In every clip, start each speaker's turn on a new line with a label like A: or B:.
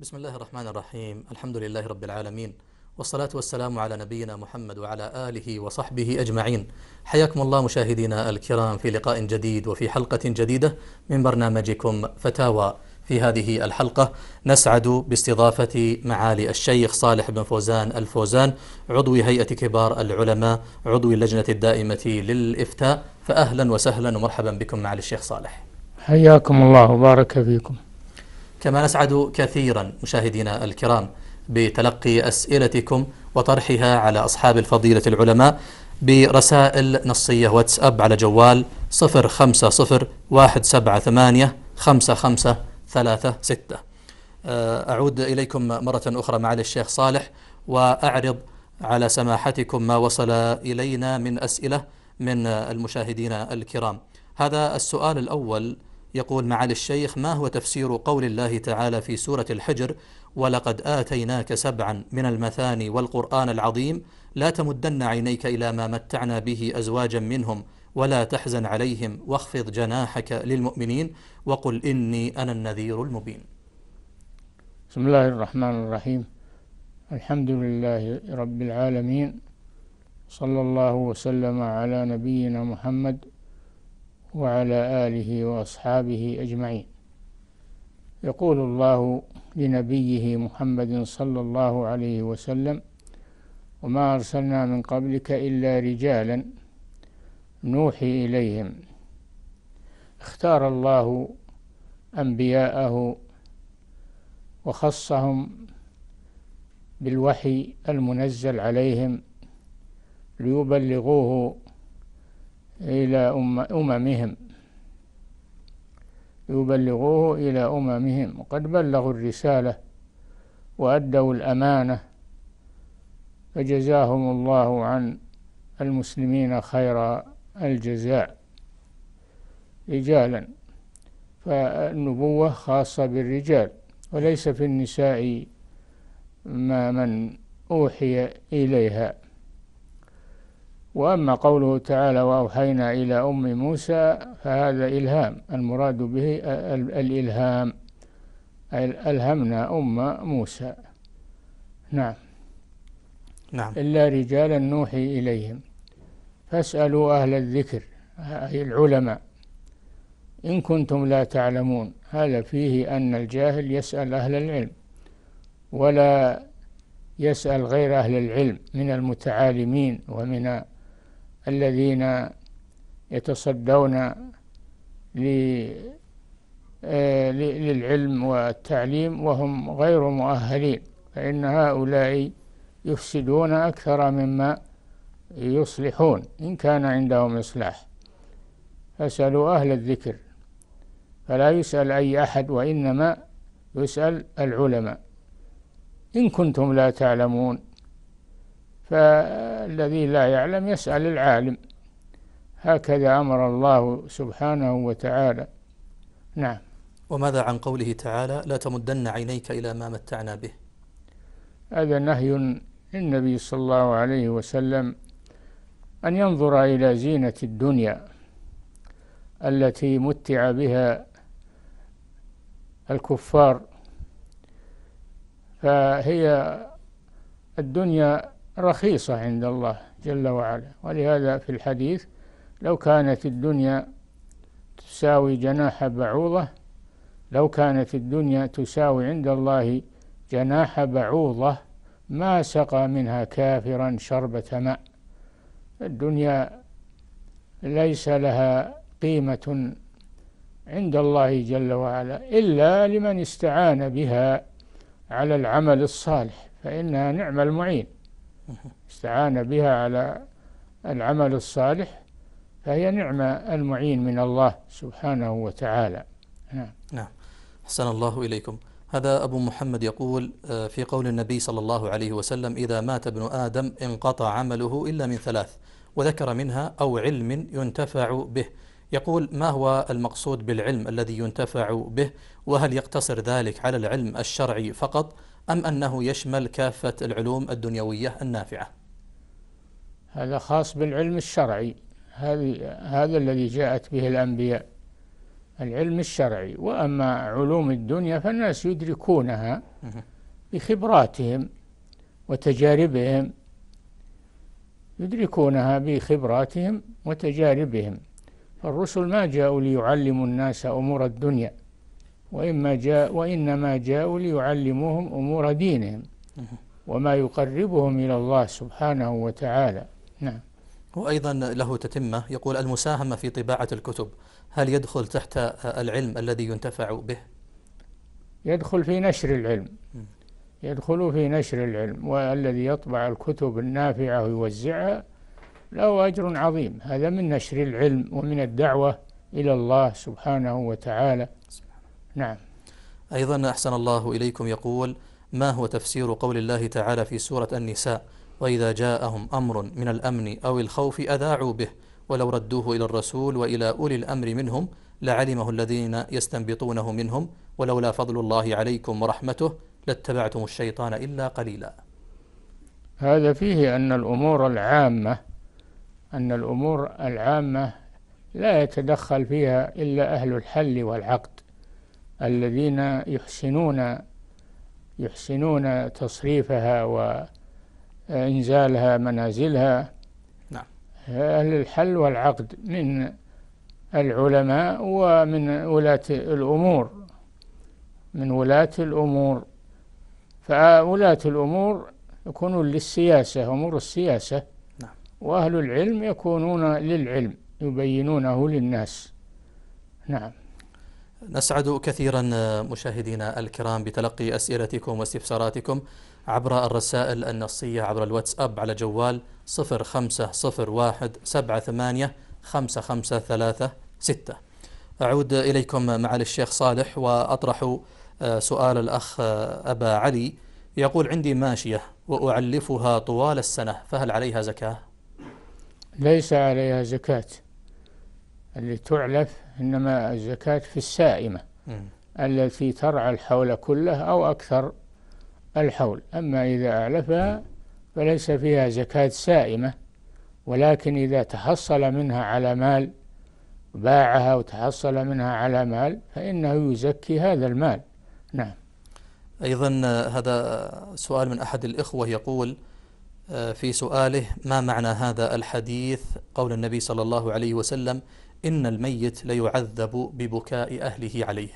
A: بسم الله الرحمن الرحيم الحمد لله رب العالمين والصلاة والسلام على نبينا محمد وعلى آله وصحبه أجمعين حياكم الله مشاهدينا الكرام في لقاء جديد وفي حلقة جديدة من برنامجكم فتاوى في هذه الحلقة نسعد باستضافة معالي الشيخ صالح بن فوزان الفوزان عضو هيئة كبار العلماء عضو اللجنة الدائمة للإفتاء فأهلا وسهلا ومرحبا بكم معالي الشيخ صالح
B: حياكم الله وبارك فيكم
A: كما نسعد كثيرا مشاهدينا الكرام بتلقي أسئلتكم وطرحها على أصحاب الفضيلة العلماء برسائل نصية واتساب على جوال 050 178 5536 أعود إليكم مرة أخرى معالي الشيخ صالح وأعرض على سماحتكم ما وصل إلينا من أسئلة من المشاهدين الكرام هذا السؤال الأول يقول معالي الشيخ ما هو تفسير قول الله تعالى في سورة الحجر ولقد آتيناك سبعا من المثاني والقرآن العظيم لا تمدن عينيك إلى ما متعنا به أزواجا منهم ولا تحزن عليهم واخفض جناحك للمؤمنين وقل إني أنا النذير المبين
B: بسم الله الرحمن الرحيم الحمد لله رب العالمين صلى الله وسلم على نبينا محمد وعلى آله وأصحابه أجمعين يقول الله لنبيه محمد صلى الله عليه وسلم وما أرسلنا من قبلك إلا رجالا نوحي إليهم اختار الله أنبياءه وخصهم بالوحي المنزل عليهم ليبلغوه إلى أممهم يبلغوه إلى أممهم وقد بلغوا الرسالة وأدوا الأمانة فجزاهم الله عن المسلمين خير الجزاء رجالا فالنبوة خاصة بالرجال وليس في النساء ما من أوحي إليها وأما قوله تعالى وأوحينا إلى أم موسى فهذا إلهام المراد به الإلهام ألهمنا أم موسى نعم نعم إلا رجالا نوحي إليهم فاسألوا أهل الذكر أي العلماء إن كنتم لا تعلمون هذا فيه أن الجاهل يسأل أهل العلم ولا يسأل غير أهل العلم من المتعالمين ومن الذين يتصدون آه، للعلم والتعليم وهم غير مؤهلين فإن هؤلاء يفسدون أكثر مما يصلحون إن كان عندهم إصلاح فاسألوا أهل الذكر فلا يسأل أي أحد وإنما يسأل العلماء إن كنتم لا تعلمون ف الذي لا يعلم يسأل العالم هكذا أمر الله سبحانه وتعالى نعم وماذا عن قوله تعالى لا تمدن عينيك إلى ما متعنا به هذا نهي النبي صلى الله عليه وسلم أن ينظر إلى زينة الدنيا التي متع بها الكفار فهي الدنيا رخيصة عند الله جل وعلا ولهذا في الحديث لو كانت الدنيا تساوي جناح بعوضة لو كانت الدنيا تساوي عند الله جناح بعوضة ما سقى منها كافرا شربة ماء الدنيا ليس لها قيمة عند الله جل وعلا إلا لمن استعان بها على العمل الصالح فإنها نعم المعين استعان بها على العمل الصالح فهي نعمة المعين من الله
A: سبحانه وتعالى نعم نعم أحسن الله إليكم هذا أبو محمد يقول آه، في قول النبي صلى الله عليه وسلم إذا مات ابن آدم انقطع عمله إلا من ثلاث وذكر منها أو علم ينتفع به يقول ما هو المقصود بالعلم الذي ينتفع به وهل يقتصر ذلك على العلم الشرعي فقط أم أنه يشمل كافة العلوم الدنيوية النافعة
B: هذا خاص بالعلم الشرعي هذا الذي جاءت به الأنبياء العلم الشرعي وأما علوم الدنيا فالناس يدركونها بخبراتهم وتجاربهم يدركونها بخبراتهم وتجاربهم فالرسل ما جاءوا ليعلموا الناس أمور الدنيا وإما جاء وإنما جاءوا ليعلموهم أمور دينهم وما يقربهم إلى الله سبحانه
A: وتعالى نعم وأيضا له تتمة يقول المساهمة في طباعة الكتب هل يدخل تحت العلم الذي ينتفع به؟
B: يدخل في نشر العلم يدخل في نشر العلم والذي يطبع الكتب النافعة ويوزعها له أجر عظيم هذا من نشر العلم ومن الدعوة إلى الله سبحانه وتعالى نعم
A: أيضا أحسن الله إليكم يقول ما هو تفسير قول الله تعالى في سورة النساء وإذا جاءهم أمر من الأمن أو الخوف أذاعوا به ولو ردوه إلى الرسول وإلى أولي الأمر منهم لعلمه الذين يستنبطونه منهم ولولا فضل الله عليكم ورحمته لاتبعتم الشيطان إلا قليلا
B: هذا فيه أن الأمور العامة أن الأمور العامة لا يتدخل فيها إلا أهل الحل والعقد الذين يحسنون يحسنون تصريفها وإنزالها منازلها نعم. أهل الحل والعقد من العلماء ومن ولاة الأمور من ولاة الأمور فولاة الأمور يكونون للسياسة أمور السياسة نعم. وأهل العلم يكونون للعلم يبينونه للناس
C: نعم
A: نسعد كثيرا آه، مشاهدينا الكرام بتلقي أسئلتكم واستفساراتكم عبر الرسائل النصية عبر الواتساب على جوال 0501785536 أعود إليكم معالي الشيخ صالح وأطرح آه، سؤال الأخ آه، أبا علي يقول عندي ماشية وأعلفها طوال السنة فهل عليها زكاة؟
B: ليس عليها زكاة اللي تعلف إنما الزكاة في السائمة التي ترعى الحول كله أو أكثر الحول أما إذا أعلفها فليس فيها زكاة سائمة ولكن إذا تحصل منها على مال باعها وتحصل منها على مال فإنه يزكي هذا المال نعم
A: أيضا هذا سؤال من أحد الإخوة يقول آه، في سؤاله ما معنى هذا الحديث قول النبي صلى الله عليه وسلم إن الميت ليعذب ببكاء أهله عليه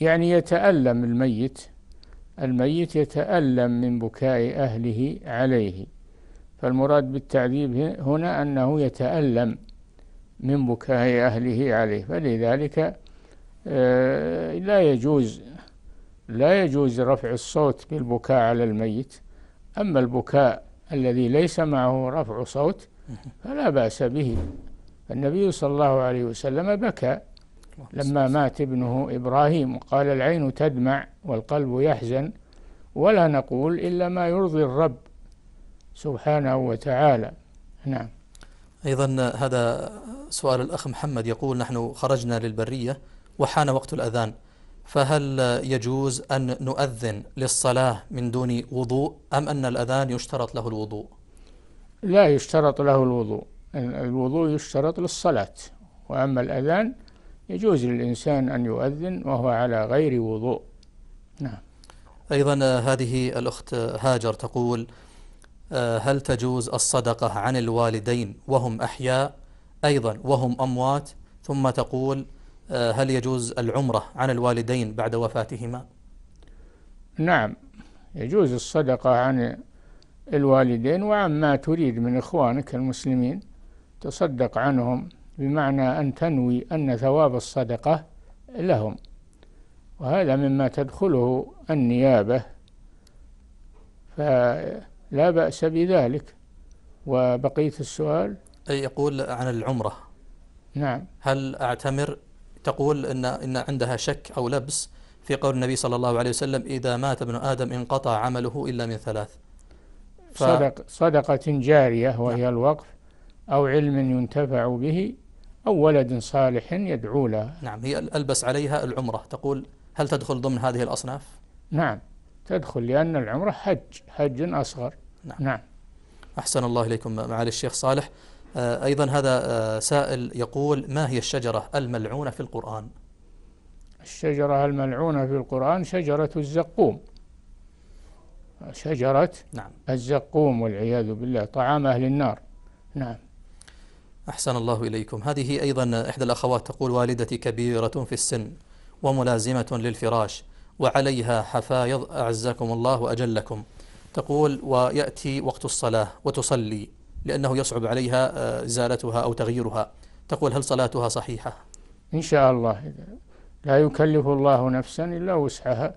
B: يعني يتألم الميت الميت يتألم من بكاء أهله عليه فالمراد بالتعذيب هنا أنه يتألم من بكاء أهله عليه فلذلك آه، لا يجوز لا يجوز رفع الصوت بالبكاء على الميت أما البكاء الذي ليس معه رفع صوت فلا بأس به النبي صلى الله عليه وسلم بكى لما مات ابنه إبراهيم وقال العين تدمع والقلب يحزن ولا نقول إلا ما يرضي الرب سبحانه
A: وتعالى نعم أيضا هذا سؤال الأخ محمد يقول نحن خرجنا للبرية وحان وقت الأذان فهل يجوز أن نؤذن للصلاة من دون وضوء أم أن الأذان يشترط له الوضوء
B: لا يشترط له الوضوء الوضوء يشترط للصلاة وأما الأذان يجوز للإنسان أن يؤذن وهو على غير وضوء
C: نعم
A: أيضا آه، هذه الأخت هاجر تقول آه، هل تجوز الصدقة عن الوالدين وهم أحياء أيضا وهم أموات ثم تقول آه، هل يجوز العمرة عن الوالدين بعد وفاتهما نعم
B: يجوز الصدقة
A: عن الوالدين وعما تريد
B: من إخوانك المسلمين تصدق عنهم بمعنى أن تنوي أن ثواب الصدقة لهم وهذا مما تدخله النيابة فلا بأس بذلك وبقية السؤال
A: أي يقول عن العمرة نعم هل أعتمر تقول إن, إن عندها شك أو لبس في قول النبي صلى الله عليه وسلم إذا مات ابن آدم انقطع عمله إلا من ثلاث ف... صدق
B: صدقة جارية وهي نعم. الوقف أو علم ينتفع به أو ولد صالح يدعو له
A: نعم هي ألبس عليها العمرة تقول هل تدخل ضمن هذه الأصناف؟
B: نعم تدخل لأن العمرة حج حج أصغر نعم,
A: نعم. أحسن الله إليكم معالي الشيخ صالح آه، أيضا هذا آه، سائل يقول ما هي الشجرة الملعونة في القرآن
B: الشجرة الملعونة في القرآن شجرة الزقوم شجرة نعم. الزقوم والعياذ بالله طعام أهل النار
C: نعم
A: أحسن الله إليكم هذه أيضا إحدى الأخوات تقول والدتي كبيرة في السن وملازمة للفراش وعليها حفايض أعزكم الله وأجلكم تقول ويأتي وقت الصلاة وتصلي لأنه يصعب عليها آه، إزالتها أو تغييرها تقول هل صلاتها صحيحة؟
B: إن شاء الله لا يكلف الله نفسا إلا وسعها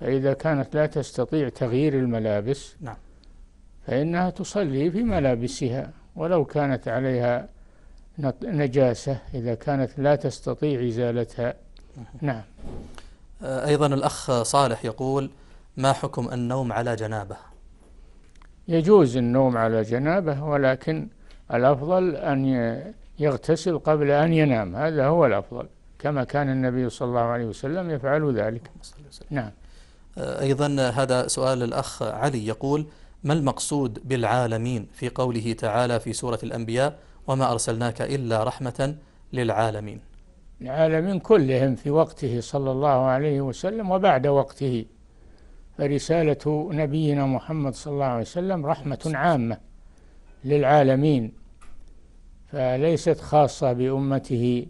B: فإذا كانت لا تستطيع تغيير الملابس نعم فإنها تصلي في ملابسها ولو كانت عليها نجاسة إذا كانت
A: لا تستطيع إزالتها نعم آه، أيضا الأخ صالح يقول ما حكم النوم على جنابة
B: يجوز النوم على جنابة ولكن الأفضل أن يغتسل قبل أن ينام هذا هو الأفضل كما كان النبي صلى الله عليه وسلم يفعل ذلك
C: نعم
A: آه، أيضا هذا سؤال الأخ علي يقول ما المقصود بالعالمين في قوله تعالى في سورة الأنبياء وما أرسلناك إلا رحمة للعالمين
B: العالمين كلهم في وقته صلى الله عليه وسلم وبعد وقته فرسالة نبينا محمد صلى الله عليه وسلم رحمة عامة للعالمين فليست خاصة بأمته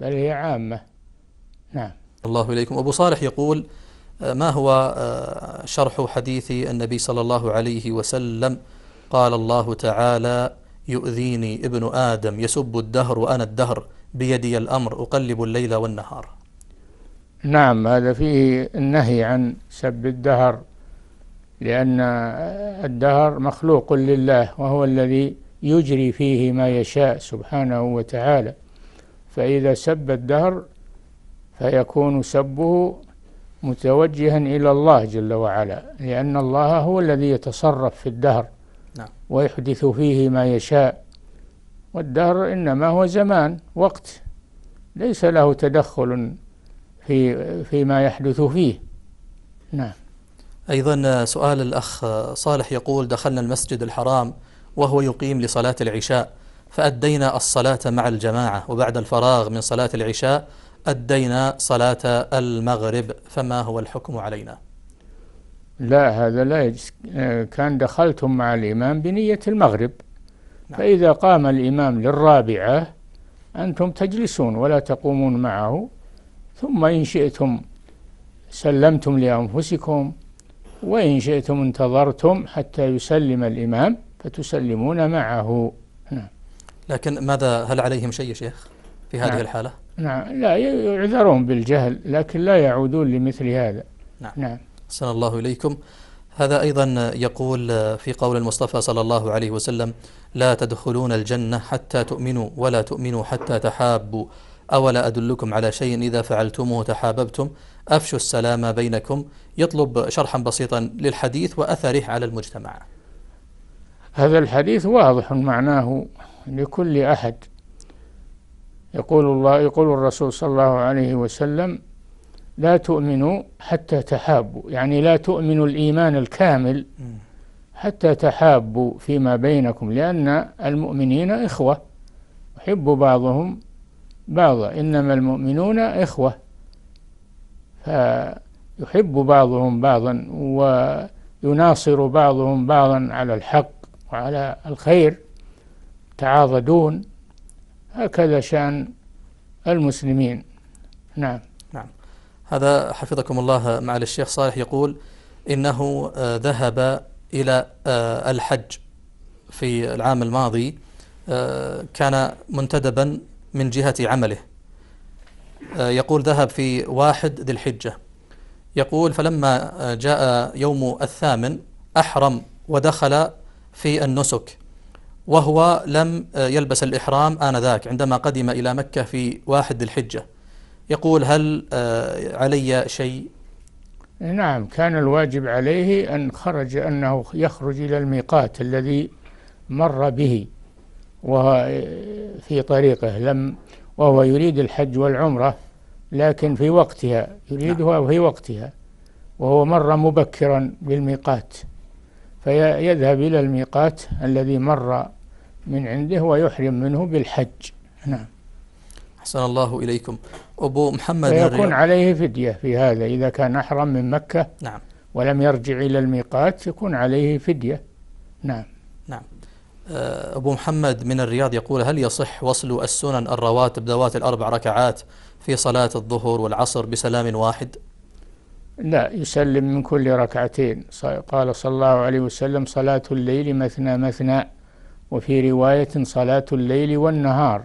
B: بل هي عامة
C: نعم
A: الله إليكم أبو صالح يقول ما هو آه، شرح حديث النبي صلى الله عليه وسلم قال الله تعالى يؤذيني ابن آدم يسب الدهر وأنا الدهر بيدي الأمر أقلب الليل والنهار
B: نعم هذا فيه النهي عن سب الدهر لأن الدهر مخلوق لله وهو الذي يجري فيه ما يشاء سبحانه وتعالى فإذا سب الدهر فيكون سبه متوجها إلى الله جل وعلا لأن الله هو الذي يتصرف في الدهر نعم. ويحدث فيه ما يشاء والدهر إنما هو زمان وقت
A: ليس له تدخل في فيما يحدث فيه نعم أيضا سؤال الأخ صالح يقول دخلنا المسجد الحرام وهو يقيم لصلاة العشاء فأدينا الصلاة مع الجماعة وبعد الفراغ من صلاة العشاء أدينا صلاة المغرب فما هو الحكم علينا
B: لا هذا لا يجس كان دخلتم مع الإمام بنية المغرب نعم. فإذا قام الإمام للرابعة أنتم تجلسون ولا تقومون معه ثم إن شئتم سلمتم لأنفسكم وإن شئتم انتظرتم حتى يسلم الإمام فتسلمون معه
A: نعم. لكن ماذا هل عليهم شيء يا شيخ في هذه نعم. الحالة؟
B: نعم لا يعذرون بالجهل لكن لا يعودون لمثل هذا نعم نعم
A: صلى الله إليكم هذا أيضا يقول في قول المصطفى صلى الله عليه وسلم لا تدخلون الجنة حتى تؤمنوا ولا تؤمنوا حتى تحابوا أولا أدلكم على شيء إذا فعلتموه تحاببتم أفشوا السلام بينكم يطلب شرحا بسيطا للحديث وأثره على المجتمع
B: هذا الحديث واضح معناه لكل أحد يقول الله يقول الرسول صلى الله عليه وسلم لا تؤمنوا حتى تحابوا يعني لا تؤمنوا الإيمان الكامل حتى تحابوا فيما بينكم لأن المؤمنين إخوة يحب بعضهم بعضا إنما المؤمنون إخوة فيحب بعضهم بعضا ويناصر بعضهم بعضا على الحق وعلى الخير تعاضدون هكذا شأن المسلمين نعم نعم
A: هذا حفظكم الله معالي الشيخ صالح يقول إنه آه، ذهب إلى آه، الحج في العام الماضي آه، كان منتدبا من جهة عمله يقول ذهب في واحد ذي الحجة يقول فلما جاء يوم الثامن أحرم ودخل في النسك وهو لم آه، يلبس الإحرام آنذاك عندما قدم إلى مكة في واحد الحجة يقول هل آه، علي شيء نعم
B: كان الواجب عليه أن خرج أنه يخرج إلى الميقات الذي مر به وفي آه، طريقه لم وهو يريد الحج والعمرة لكن في وقتها يريدها نعم. في وقتها وهو مر مبكرا بالميقات فيذهب إلى الميقات الذي مر من عنده ويحرم منه بالحج
A: نعم أحسن الله إليكم أبو محمد يكون
B: عليه فدية في هذا إذا كان أحرم من مكة نعم ولم يرجع إلى الميقات يكون عليه فدية
A: نعم نعم آه، أبو محمد من الرياض يقول هل يصح وصل السنن الرواتب ذوات الأربع ركعات في صلاة الظهر والعصر بسلام واحد
B: لا يسلم من كل ركعتين قال صلى الله عليه وسلم صلاة الليل مثنى مثنى وفي رواية صلاة الليل والنهار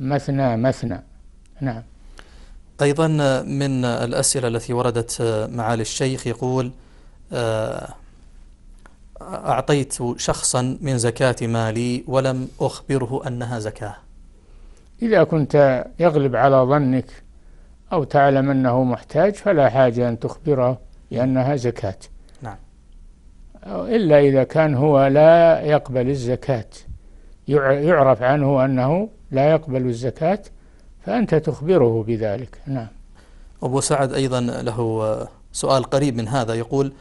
B: مثنى مثنى
C: نعم
A: أيضا من الأسئلة التي وردت معالي الشيخ يقول آه، أعطيت شخصا من زكاة مالي ولم أخبره أنها زكاة
B: إذا كنت يغلب على ظنك أو تعلم أنه محتاج فلا حاجة أن تخبره بأنها زكاة إلا إذا كان هو لا يقبل الزكاة يعرف عنه أنه لا يقبل الزكاة فأنت
A: تخبره بذلك نعم أبو سعد أيضا له سؤال قريب من هذا يقول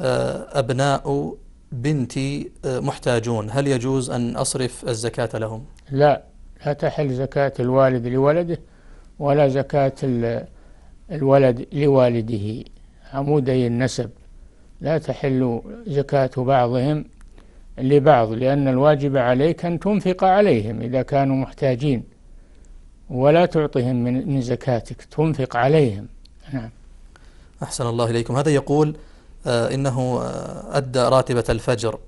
A: آه، أبناء بنتي آه، محتاجون هل يجوز أن أصرف الزكاة لهم
B: لا لا تحل زكاة الوالد لولده ولا زكاة الولد لوالده عمودي النسب لا تحل زكاة بعضهم لبعض لأن الواجب عليك أن تنفق عليهم إذا كانوا محتاجين ولا تعطهم
A: من زكاتك تنفق عليهم نعم أحسن الله إليكم هذا يقول آه، إنه آه، أدى راتبة الفجر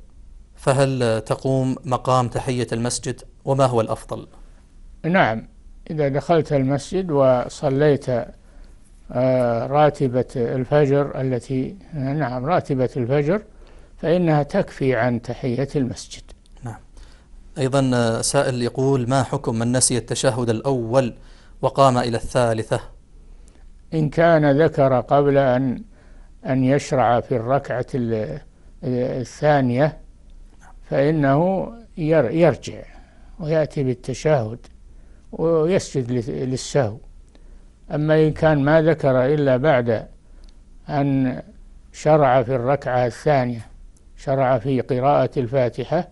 A: فهل تقوم مقام تحية المسجد وما هو الأفضل؟
B: نعم إذا دخلت المسجد وصليت آه، راتبة الفجر التي نعم راتبة الفجر فإنها تكفي عن تحية المسجد نعم
A: أيضا سائل يقول ما حكم من نسي التشهد الأول وقام إلى الثالثة
B: إن كان ذكر قبل أن أن يشرع في الركعة الثانية فإنه يرجع ويأتي بالتشهد ويسجد للسهو أما إن كان ما ذكر إلا بعد أن شرع في الركعة الثانية شرع في قراءة الفاتحة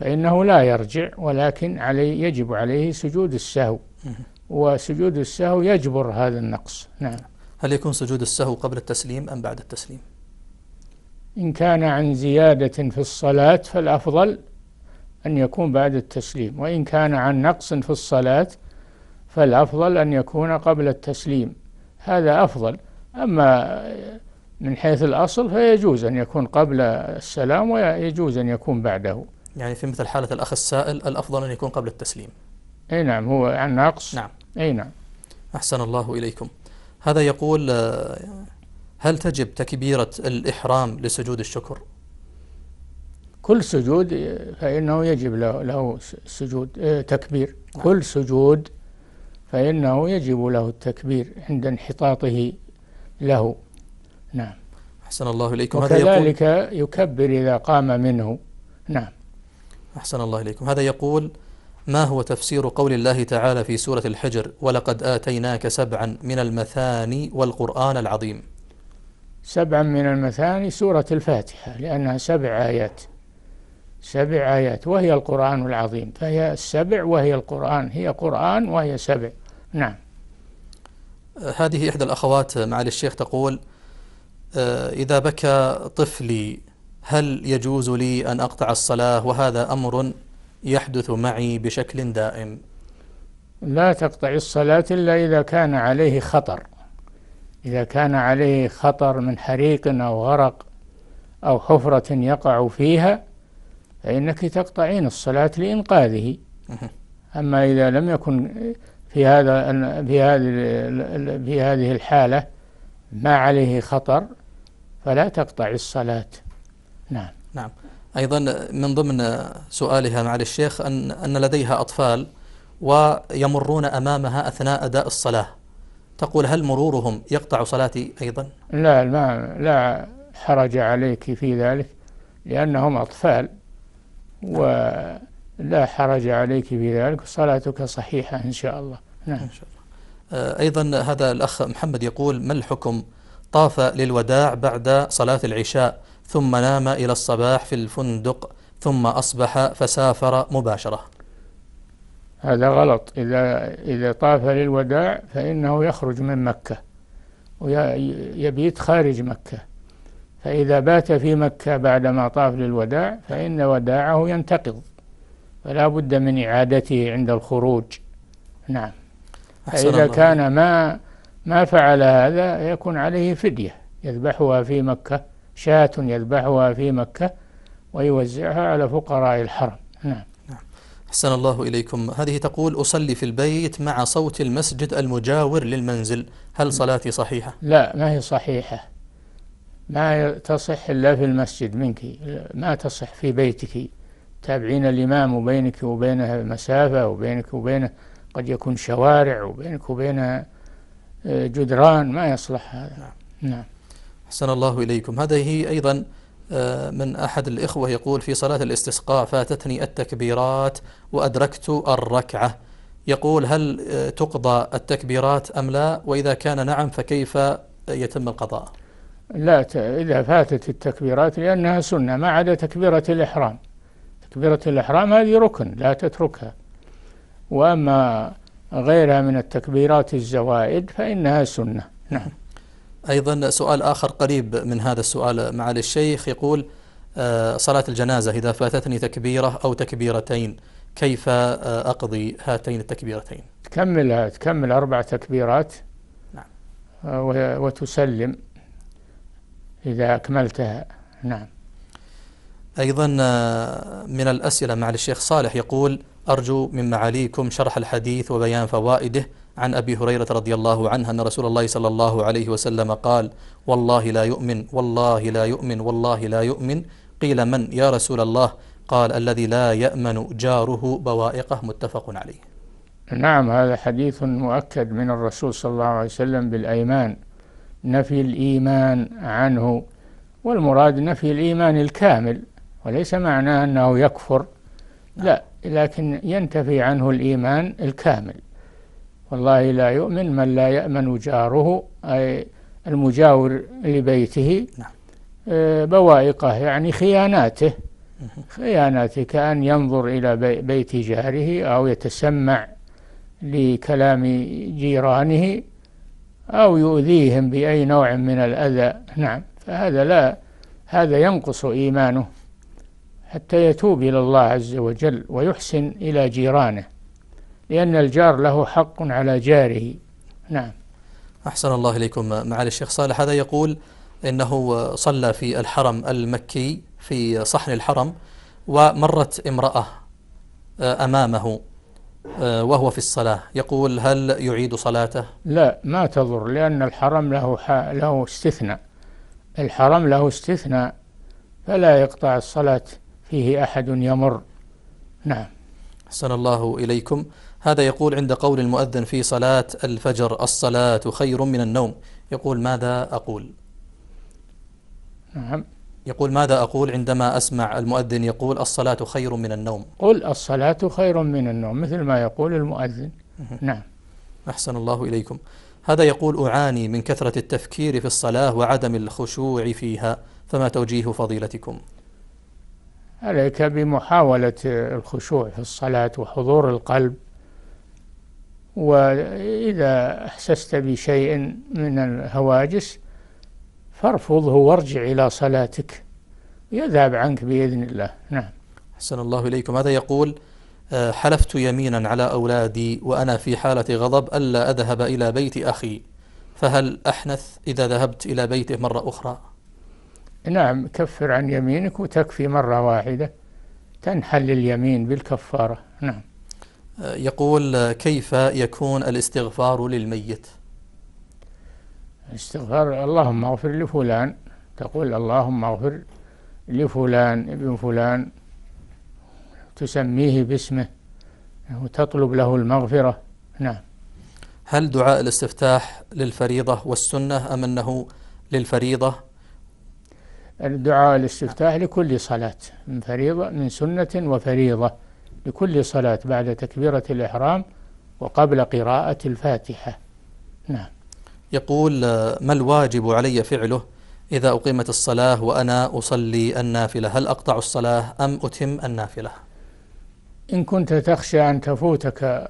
B: فإنه لا يرجع ولكن علي يجب عليه سجود السهو وسجود السهو يجبر هذا النقص
A: نعم هل
B: يكون سجود السهو قبل التسليم أم بعد التسليم إن كان عن زيادة في الصلاة فالأفضل أن يكون بعد التسليم وإن كان عن نقص في الصلاة فالأفضل أن يكون قبل التسليم هذا أفضل أما من حيث الأصل فيجوز أن يكون قبل السلام ويجوز أن يكون بعده
A: يعني في مثل حالة الأخ السائل الأفضل أن يكون قبل التسليم أي نعم هو عن نقص نعم أي نعم أحسن الله إليكم هذا يقول هل تجب تكبيرة الإحرام لسجود الشكر
B: كل سجود فإنه يجب له, سجود آه، تكبير نعم. كل سجود فإنه يجب له التكبير عند انحطاطه له نعم
A: أحسن الله إليكم وكذلك
B: هذا يقول يكبر إذا قام منه نعم
A: أحسن الله إليكم هذا يقول ما هو تفسير قول الله تعالى في سورة الحجر ولقد آتيناك سبعا من المثاني والقرآن العظيم
B: سبعا من المثاني سورة الفاتحة لأنها سبع آيات سبع آيات وهي القرآن العظيم فهي السبع وهي القرآن هي قرآن وهي سبع
C: نعم
A: هذه إحدى الأخوات معالي الشيخ تقول آه، إذا بكى طفلي هل يجوز لي أن أقطع الصلاة وهذا أمر يحدث معي بشكل دائم
B: لا تقطع الصلاة إلا إذا كان عليه خطر إذا كان عليه خطر من حريق أو غرق أو حفرة يقع فيها فإنك تقطعين الصلاة لإنقاذه أما إذا لم يكن في هذا في هذه في هذه الحالة ما عليه خطر
A: فلا تقطع الصلاة
C: نعم نعم
A: أيضا من ضمن سؤالها معالي الشيخ أن أن لديها أطفال ويمرون أمامها أثناء أداء الصلاة تقول هل مرورهم يقطع صلاتي أيضا؟
B: لا ما لا حرج عليك في ذلك لأنهم أطفال
C: ولا
A: حرج عليك في ذلك صلاتك صحيحة إن شاء الله نعم إن شاء الله آه، أيضا هذا الأخ محمد يقول ما الحكم طاف للوداع بعد صلاة العشاء ثم نام إلى الصباح في الفندق ثم أصبح فسافر مباشرة
B: هذا غلط إذا إذا طاف للوداع فإنه يخرج من مكة ويبيت خارج مكة فإذا بات في مكة بعدما طاف للوداع فإن وداعه ينتقض فلا بد من إعادته عند الخروج نعم فإذا كان ما ما فعل هذا يكون عليه فدية يذبحها في مكة
A: شاة يذبحها في مكة ويوزعها على فقراء الحرم نعم. نعم أحسن الله إليكم هذه تقول أصلي في البيت مع صوت المسجد المجاور للمنزل هل صلاتي صحيحة؟
B: لا ما هي صحيحة ما تصح إلا في المسجد منك ما تصح في بيتك تابعين الإمام وبينك وبينها مسافة وبينك وبينه قد يكون شوارع وبينك وبينها آه، جدران ما يصلح
A: هذا نعم, نعم. أحسن الله إليكم هذه أيضا آه، من أحد الإخوة يقول في صلاة الاستسقاء فاتتني التكبيرات وأدركت الركعة يقول هل آه، تقضى التكبيرات أم لا وإذا كان نعم فكيف يتم القضاء
B: لا ت... إذا فاتت التكبيرات لأنها سنة ما عدا تكبيرة الإحرام تكبيرة الإحرام هذه ركن لا تتركها وأما غيرها من التكبيرات
A: الزوائد
B: فإنها سنة نعم
A: أيضا سؤال آخر قريب من هذا السؤال معالي الشيخ يقول آه، صلاة الجنازة إذا فاتتني تكبيرة أو تكبيرتين كيف آه، أقضي هاتين التكبيرتين
B: تكملها تكمل أربع تكبيرات نعم آه، وتسلم إذا
C: أكملتها نعم
A: أيضا آه، من الأسئلة مع الشيخ صالح يقول أرجو من معاليكم شرح الحديث وبيان فوائده عن أبي هريرة رضي الله عنه أن رسول الله صلى الله عليه وسلم قال والله لا يؤمن والله لا يؤمن والله لا يؤمن قيل من يا رسول الله قال الذي لا يأمن جاره بوائقه متفق عليه
B: نعم هذا حديث مؤكد من الرسول صلى الله عليه وسلم بالأيمان نفي الإيمان عنه والمراد نفي الإيمان الكامل وليس معناه أنه يكفر لا لكن ينتفي عنه الإيمان الكامل والله لا يؤمن من لا يأمن جاره أي المجاور لبيته نعم. آه، بوائقه يعني خياناته خياناته كأن ينظر إلى بيت جاره أو يتسمع لكلام جيرانه أو يؤذيهم بأي نوع من الأذى نعم فهذا لا هذا ينقص إيمانه حتى يتوب إلى الله عز وجل ويحسن إلى جيرانه لأن الجار له حق على جاره
A: نعم أحسن الله إليكم معالي الشيخ صالح هذا يقول إنه صلى في الحرم المكي في صحن الحرم ومرت امرأة أمامه آه، وهو في الصلاة يقول هل يعيد صلاته؟
B: لا ما تضر لأن الحرم له له استثناء الحرم له استثناء فلا يقطع الصلاة فيه أحد يمر
C: نعم
A: أحسن الله إليكم هذا يقول عند قول المؤذن في صلاة الفجر الصلاة خير من النوم يقول ماذا أقول نعم يقول ماذا أقول عندما أسمع المؤذن يقول الصلاة خير من النوم
B: قل الصلاة خير من النوم مثل ما يقول المؤذن نعم
A: أحسن الله إليكم هذا يقول أعاني من كثرة التفكير في الصلاة وعدم الخشوع فيها فما توجيه فضيلتكم
B: عليك بمحاولة الخشوع في الصلاة وحضور القلب وإذا أحسست بشيء من الهواجس فارفضه وارجع
A: إلى صلاتك يذهب عنك بإذن الله نعم أحسن الله إليكم هذا يقول آه، حلفت يمينا على أولادي وأنا في حالة غضب ألا أذهب إلى بيت أخي فهل أحنث إذا ذهبت إلى بيته مرة أخرى
B: نعم كفر عن يمينك وتكفي مرة واحدة تنحل اليمين بالكفارة
A: نعم آه، يقول آه، كيف يكون الاستغفار للميت
B: استغفار اللهم اغفر لفلان تقول اللهم اغفر لفلان ابن فلان تسميه باسمه وتطلب له المغفرة نعم
A: هل دعاء الاستفتاح للفريضة والسنة أم أنه للفريضة الدعاء الاستفتاح لكل صلاة
B: من فريضة من سنة وفريضة لكل صلاة بعد تكبيرة الإحرام وقبل قراءة الفاتحة
C: نعم
A: يقول آه، ما الواجب علي فعله إذا أقيمت الصلاة وأنا أصلي النافلة هل أقطع الصلاة أم أتم النافلة
B: إن كنت تخشى أن تفوتك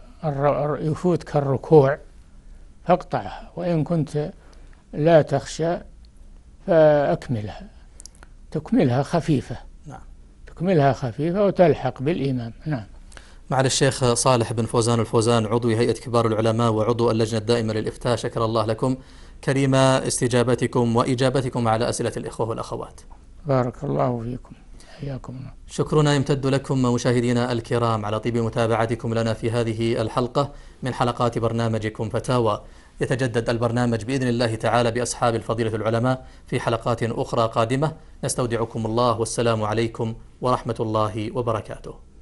B: يفوتك الركوع فاقطعها وإن كنت لا تخشى فأكملها تكملها خفيفة نعم. تكملها خفيفة وتلحق بالإمام
A: نعم معالي الشيخ صالح بن فوزان الفوزان عضو هيئة كبار العلماء وعضو اللجنة الدائمة للإفتاء شكر الله لكم كريمة استجابتكم وإجابتكم على أسئلة الإخوة والأخوات بارك الله فيكم حياكم الله شكرنا يمتد لكم مشاهدينا الكرام على طيب متابعتكم لنا في هذه الحلقة من حلقات برنامجكم فتاوى يتجدد البرنامج بإذن الله تعالى بأصحاب الفضيلة العلماء في حلقات أخرى قادمة نستودعكم الله والسلام عليكم ورحمة الله وبركاته